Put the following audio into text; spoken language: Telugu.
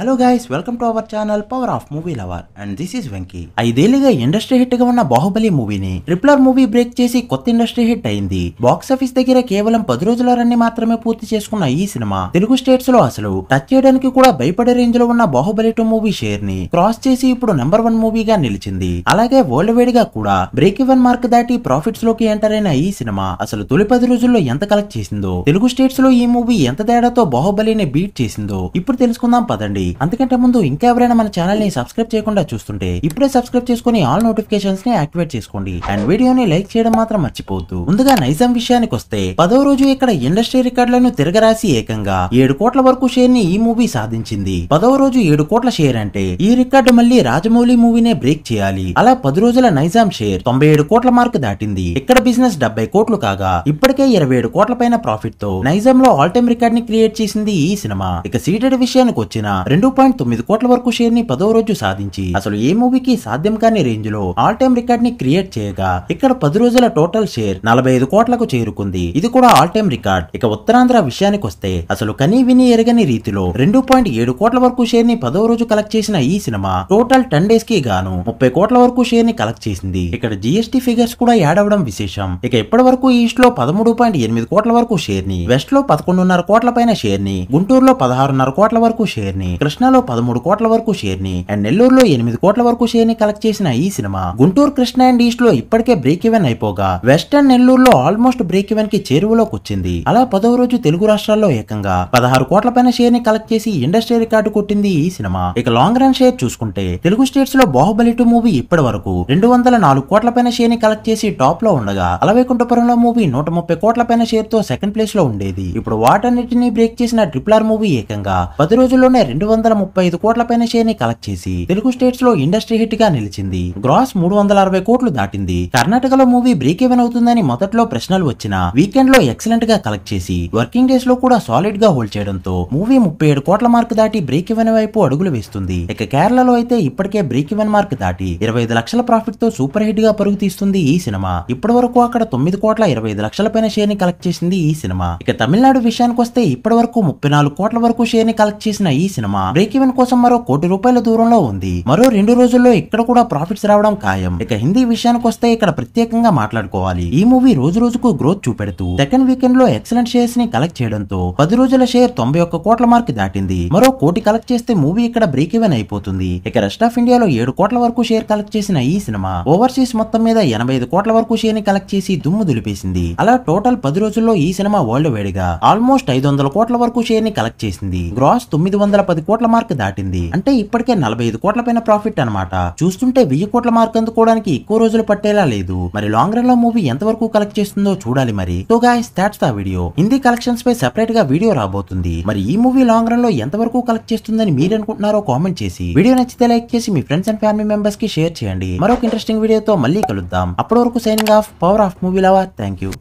hello guys welcome to our channel power of movie lover and this is Venky ఐదేళ్లుగా ఇండస్ట్రీ హిట్ గా ఉన్న బాహుబలి మూవీని ట్రిపులర్ మూవీ బ్రేక్ చేసి కొత్త ఇండస్ట్రీ హిట్ అయింది బాక్స్ ఆఫీస్ దగ్గర కేవలం పది రోజుల రన్ని మాత్రమే పూర్తి చేసుకున్న ఈ సినిమా తెలుగు స్టేట్స్ లో అసలు టచ్ చేయడానికి కూడా భయపడే రేంజ్ లో ఉన్న బాహుబలి టూ మూవీ షేర్ ని క్రాస్ చేసి ఇప్పుడు నెంబర్ వన్ మూవీగా నిలిచింది అలాగే వరల్డ్ వైడ్ గా కూడా బ్రేక్ ఇవన్ మార్క్ దాటి ప్రాఫిట్స్ లోకి ఎంటర్ అయిన ఈ సినిమా అసలు తొలి పది రోజుల్లో ఎంత కలెక్ట్ చేసిందో తెలుగు స్టేట్స్ లో ఈ మూవీ ఎంత తేడాతో బాహుబలిని బీట్ చేసిందో ఇప్పుడు తెలుసుకుందాం పదండి అందుకంటే ముందు ఇంకా ఎవరైనా మన ఛానల్ ని సబ్స్క్రైబ్ చేయకుండా చూస్తుంటే ఇప్పుడే సబ్స్క్రైబ్ చేసుకుని ఆల్ నోటిఫికేషన్స్ ని యాక్టివేట్ చేసుకోండి అండ్ వీడియోని లైక్ చేయడం మాత్రం మర్చిపోవద్దు ముందుగా నైజాం విషయానికి వస్తే పదో రోజు ఇక్కడ ఇండస్ట్రీ రికార్డులను తిరగరాసి ఏకంగా ఏడు కోట్ల వరకు షేర్ ని ఈ మూవీ సాధించింది పదవ రోజు ఏడు కోట్ల షేర్ అంటే ఈ రికార్డు మళ్ళీ రాజమౌళి మూవీనే బ్రేక్ చేయాలి అలా పది రోజుల నైజాం షేర్ తొంభై ఏడు కోట్ల మార్క్ దాటింది ఇక్కడ బిజినెస్ డెబ్బై కోట్లు కాగా ఇప్పటికే ఇరవై ఏడు కోట్ల పైన ప్రాఫిట్ తో నైజాం లో ఆల్ టైమ్ రికార్డ్ ని క్రియేట్ చేసింది ఈ సినిమా ఇక సీటెడ్ విషయానికి వచ్చిన రెండు పాయింట్ తొమ్మిది కోట్ల వరకు షేర్ ని పదో రోజు సాధించి అసలు ఏ మూవీకి సాధ్యం కాని రేంజ్ లో ఆల్ టైమ్ రికార్డ్ ని క్రియేట్ చేయగా ఇక్కడ పది రోజుల టోటల్ షేర్ నలభై ఐదు కోట్లకు చేరుకుంది ఇది కూడా ఆల్ టైమ్ రికార్డ్ ఇక ఉత్తరాంధ్ర విషయానికి వస్తే అసలు కనీ విని ఎరగని రీతిలో రెండు పాయింట్ ఏడు కోట్ల వరకు షేర్ ని పదో రోజు కలెక్ట్ చేసిన ఈ సినిమా టోటల్ టెన్ డేస్ కి గాను ముప్పై కోట్ల వరకు షేర్ ని కలెక్ట్ చేసింది ఇక్కడ జిఎస్టి ఫిగర్స్ కూడా యాడ్ అవడం విశేషం ఇక ఇప్పటి వరకు ఈస్ట్ లో పదమూడు పాయింట్ ఎనిమిది కోట్ల వరకు షేర్ ని వెస్ట్ లో పదకొండున్నర కోట్ల పైన షేర్ ని గుంటూరులో పదహారున్నర కోట్ల వరకు షేర్ ని కృష్ణలో పదమూడు కోట్ల వరకు షేర్ ని అండ్ నెల్లూరులో ఎనిమిది కోట్ల వరకు షేర్ ని కలెక్ట్ చేసిన ఈ సినిమా గుంటూరు కృష్ణ అండ్ ఈస్ట్ లో ఇప్పటికే బ్రేక్ ఈవెన్ అయిపోగా వెస్టర్న్ నెల్లూరులో ఆల్మోస్ట్ బ్రేక్ ఈవెన్ కి చేరువలోకి వచ్చింది అలా పదవ రోజు తెలుగు రాష్ట్రాల్లో ఏకంగా పదహారు కోట్ల పైన షేర్ ని కలెక్ట్ చేసి ఇండస్ట్రీ రికార్డు కొట్టింది ఈ సినిమా ఇక లాంగ్ రన్ షేర్ చూసుకుంటే తెలుగు స్టేట్స్ లో బాహుబలి టూ మూవీ ఇప్పటి వరకు రెండు వందల నాలుగు కోట్ల పైన షేర్ ని కలెక్ట్ చేసి టాప్ లో ఉండగా అలవైకుంఠపురంలో మూవీ నూట ముప్పై కోట్ల పైన షేర్ తో సెకండ్ ప్లేస్ లో ఉండేది ఇప్పుడు వాటన్నిటిని బ్రేక్ చేసిన ట్రిపుల్ ఆర్ మూవీ ఏకంగా పది రోజుల్లోనే రెండు వందల ముప్పై ఐదు కోట్ల పైన షేర్ ని కలెక్ట్ చేసి తెలుగు స్టేట్స్ లో ఇండస్ట్రీ హిట్ గా నిలిచింది గ్రాస్ మూడు వందల అరవై కోట్లు దాటింది కర్ణాటకలో మూవీ బ్రేక్ ఏవెన్ అవుతుందని మొదట్లో ప్రశ్నలు వచ్చినా వీకెండ్ లో ఎక్సలెంట్ గా కలెక్ట్ చేసి వర్కింగ్ డేస్ లో కూడా సాలిడ్ గా హోల్డ్ చేయడంతో మూవీ ముప్పై ఏడు కోట్ల మార్క్ దాటి బ్రేక్ ఇవెన్ వైపు అడుగులు వేస్తుంది ఇక కేరళలో అయితే ఇప్పటికే బ్రేక్ ఇవెన్ మార్క్ దాటి ఇరవై లక్షల ప్రాఫిట్ తో సూపర్ హిట్ గా పరుగు తీస్తుంది ఈ సినిమా ఇప్పటి వరకు అక్కడ తొమ్మిది కోట్ల ఇరవై ఐదు లక్షల పైన షేర్ ని కలెక్ట్ చేసింది ఈ సినిమా ఇక తమిళనాడు విషయానికి వస్తే ఇప్పటి వరకు ముప్పై నాలుగు కోట్ల వరకు షేర్ ని కలెక్ట్ చేసిన ఈ సినిమా బ్రేక్ ఈవెన్ కోసం మరో కోటి రూపాయల దూరంలో ఉంది మరో రెండు రోజుల్లో ఇక్కడ కూడా ప్రాఫిట్స్ రావడం ఖాయం ఇక హిందీ విషయానికి వస్తే ఇక్కడ ప్రత్యేకంగా మాట్లాడుకోవాలి ఈ మూవీ రోజు రోజుకు గ్రోత్ చూపెడుతూ సెకండ్ వీకెండ్ లో ఎక్సలెంట్ షేర్స్ ని కలెక్ట్ చేయడంతో పది రోజుల షేర్ తొంభై ఒక్క కోట్ల మార్క్ దాటింది మరో కోటి కలెక్ట్ చేస్తే మూవీ ఇక్కడ బ్రేక్ ఈవెన్ అయిపోతుంది ఇక రెస్ట్ ఆఫ్ ఇండియాలో ఏడు కోట్ల వరకు షేర్ కలెక్ట్ చేసిన ఈ సినిమా ఓవర్సీస్ మొత్తం మీద ఎనభై ఐదు కోట్ల వరకు షేర్ ని కలెక్ట్ చేసి దుమ్ము దులిపేసింది అలా టోటల్ పది రోజుల్లో ఈ సినిమా వరల్డ్ వైడ్ గా ఆల్మోస్ట్ ఐదు వందల కోట్ల వరకు షేర్ ని కలెక్ట్ చేసింది గ్రాస్ తొమ్మిది వందల పది కోట్ల మార్క్ దాటింది అంటే ఇప్పటికే నలభై ఐదు కోట్ల పైన ప్రాఫిట్ అనమాట చూస్తుంటే వెయ్యి కోట్ల మార్క్ అందుకోవడానికి ఎక్కువ రోజులు పట్టేలా లేదు మరి లాంగ్ రన్ లో మూవీ ఎంత వరకు కలెక్ట్ చేస్తుందో చూడాలి మరి so guys that's the video Hindi collections పై సెపరేట్ గా వీడియో రాబోతుంది మరి ఈ మూవీ లాంగ్ రన్ లో ఎంత వరకు కలెక్ట్ చేస్తుందని మీరు అనుకుంటున్నారో కామెంట్ చేసి వీడియో నచ్చితే లైక్ చేసి మీ ఫ్రెండ్స్ అండ్ ఫ్యామిలీ మెంబర్స్ కి షేర్ చేయండి మరొక ఇంట్రెస్టింగ్ వీడియోతో మళ్ళీ కలుద్దాం అప్పటి వరకు signing off power of movie lover thank you